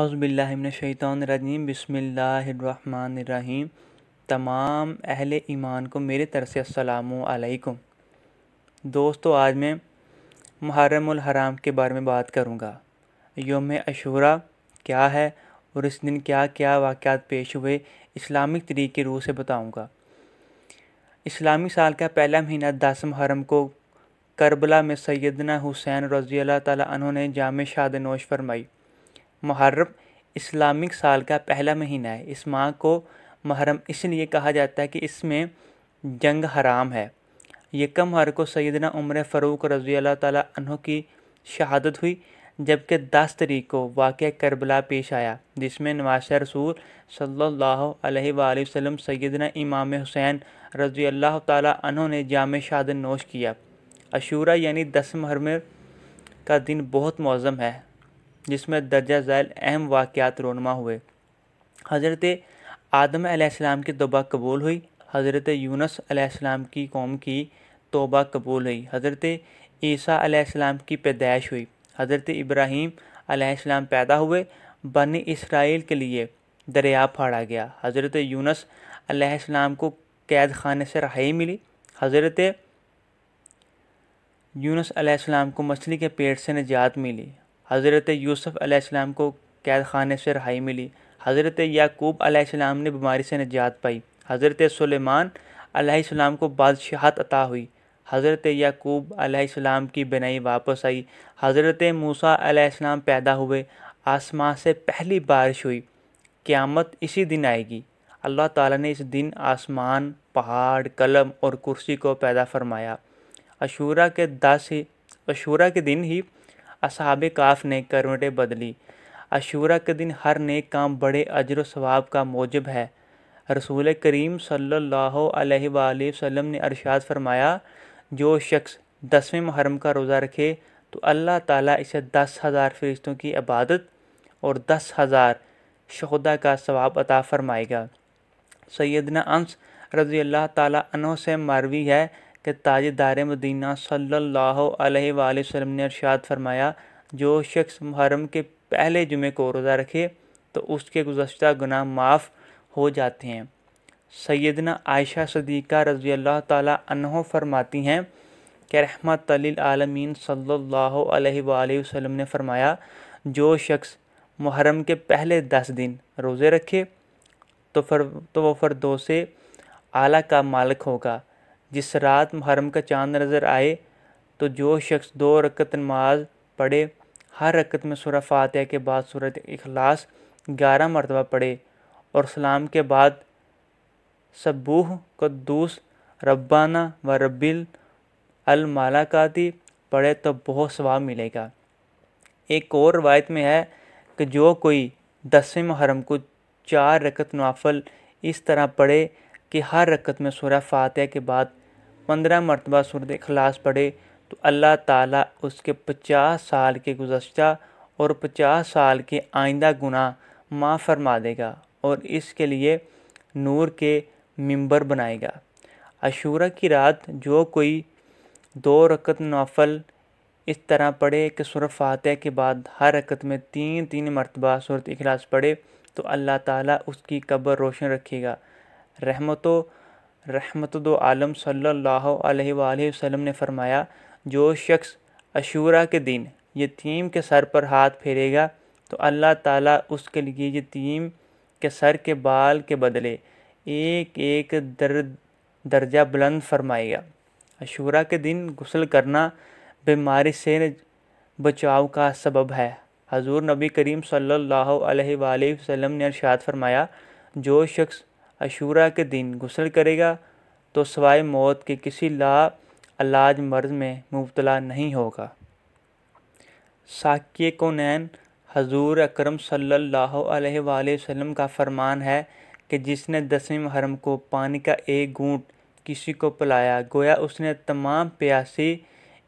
अज़बिल्लिमिनशैतरजीम बसमीम तमाम अहल ईमान को मेरे तरफ से असलकुम दोस्तों आज मैं मुहर्रमुल हराम के बारे में बात करूँगा योम अशूरा क्या है और इस दिन क्या क्या वाक़ पेश हुए इस्लामिक तरीके रूह से बताऊँगा इस्लामी साल का पहला महीना दस मुहरम को करबला में सैदना हुसैन रज़ी अल्लाह तहों जाम शाद नोश फरमाई मुहर्रम इस्लामिक साल का पहला महीना है इस माह को महरम इसलिए कहा जाता है कि इसमें जंग हराम है यकम हर को सैदना उम्र फ़रूक रजी अल्लाह तह की शहादत हुई जबकि दस तरीक को वाक़ करबला पेश आया जिसमें नवाश रसूल सल्लल्लाहु अलैहि वसल्लम सैदना इमाम हुसैन रजी अल्लाह तह ने जाम शहादत नोश किया अशूरा यानी दस महरम का दिन बहुत मौज़म है जिसमें दर्जा झैल अहम वाक़ात रोनमा हुए हज़रत आदम आसमाम की तोबा कबूल हुई हज़रत यूनस आसमाम की कौम की तोबा कबूल हुई हज़रत ईसा आसमाम की पैदाइश हुई हज़रत इब्राहीम आसमाम पैदा हुए बन इसराइल के लिए दरिया फाड़ा गया हज़रत यूनस आसमाम को कैद खाने से रहाई मिली हज़रत यूनस आसमाम को मछली के पेट से निजात मिली हज़रत यूसुफ़ आसमाम को कैद खाने से रहाई मिली हज़रत याकूब आसमाम ने बीमारी से निजात पाई हज़रत सलेमान आसमाम को बादशाहत अता हुई हज़रत याकूब आसमाम की बनाई वापस आई हज़रत मूसा आसमाम पैदा हुए आसमां से पहली बारिश हुई क़्यामत इसी दिन आएगी अल्लाह ताला ने इस दिन आसमान पहाड़ कलम और कुर्सी को पैदा फरमाया अशूरा के दस ही अशूरा के दिन ही असहाब काफ ने करवटें बदली अशूरा के दिन हर नेक काम बड़े अजर स्वाब का मौजब है रसूल करीम सल्लाम वसल्लम ने अरशाद फरमाया जो शख्स दसवें महरम का रोज़ा रखे तो अल्लाह ताला इसे दस हज़ार फरिश्तों की इबादत और दस हज़ार शहदा का सवाब अता फरमाएगा सैदना अंस रज़ी अल्लाह ताला से मरवी है के ताजदार मदीना सल्लल्लाहु अलैहि ने अरशाद फरमाया जो शख्स मुहरम के पहले जुमे को रोज़ा रखे तो उसके गुजशत गुनाह माफ़ हो जाते हैं सैदना आयशा सदीक़ा रज़ी अल्लाह तहों फरमाती हैं कि रहमत आलमीन सल्ला वसम ने फरमाया जो शख्स मुहरम के पहले दस दिन रोज़े रखे तो फर तो वो से आला का मालिक होगा जिस रात मुहर्रम का चांद नज़र आए तो जो शख्स दो रकत नमाज पढ़े हर रकत में सूरह फातह के बाद सूरत अखलास ग्यारह मरतबा पढ़े और सलाम के बाद सबूह कद्दूस रब्बाना व रब्बिल अलमालाकाती पढ़े तो बहुत स्वाब मिलेगा एक और रवायत में है कि जो कोई दसवें मुहर्रम को चार रकत नाफल इस तरह पढ़े कि हर रकत में सूर्य फातह के बाद पंद्रह मरतबा सूरत अखलास पढ़े तो अल्लाह ताला उसके पचास साल के गुजशत और पचास साल के आइंदा गुना माँ फरमा देगा और इसके लिए नूर के मिंबर बनाएगा अशूरा की रात जो कोई दो रकत नफल इस तरह पढ़े कि सूरत फातह के बाद हर रकत में तीन तीन मरतबा सूरत अखलास पढ़े तो अल्लाह ताला उसकी कब्र रोशन रखेगा रहमत रहमत आलम सल्ला वसम ने फरमाया जो शख्स अशूरा के दिन यतीम के सर पर हाथ फेरेगा तो अल्लाह ताला उसके लिए यतीम के सर के बाल के बदले एक एक दर दर्जा बुलंद फरमाएगा अशूरा के दिन गुसल करना बीमारी से बचाव का सबब है हजूर नबी करीम सल्ला वसम ने इरशाद फरमाया जो शख्स अशूरा के दिन गुसल करेगा तो सवाए मौत के किसी ला अलाज मर्ज में मुबतला नहीं होगा को नैन हजूर अक्रम सल्लल्लाहु का फरमान है कि जिसने दसवें हरम को पानी का एक घूंट किसी को पिलाया गोया उसने तमाम प्यासी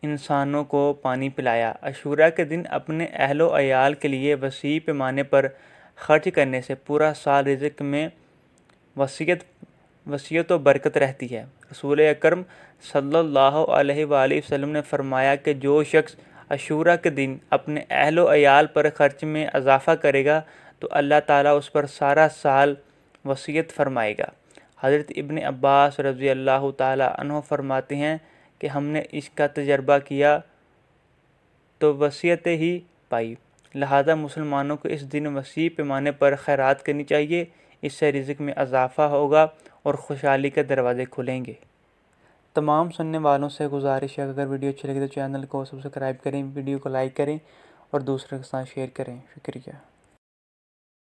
इंसानों को पानी पिलाया अशूरा के दिन अपने अहलो अयाल के लिए वसी पैमाने पर खर्च करने से पूरा साल रिजक में वसीयत वसीयत व बरकत रहती है रसूल अक्रम सल्लल्लाहु वसल्लम ने फरमाया कि जो शख्स अशूरा के दिन अपने अहलो अयाल पर खर्च में इजाफ़ा करेगा तो अल्लाह ताला उस पर सारा साल वसीयत फरमाएगा हज़रत इब्न अब्बास रजी अल्लाह तह फरमाते हैं कि हमने इसका तजर्बा किया तो वसीयत ही पाई लिहाजा मुसलमानों को इस दिन वसी पैमाने पर खैरात करनी चाहिए इससे रिजिक में इजाफ़ा होगा और खुशहाली के दरवाज़े खुलेंगे तमाम सुनने वालों से गुजारिश है अगर वीडियो अच्छी लगी तो चैनल को सब्सक्राइब करें वीडियो को लाइक करें और दूसरों के साथ शेयर करें शुक्रिया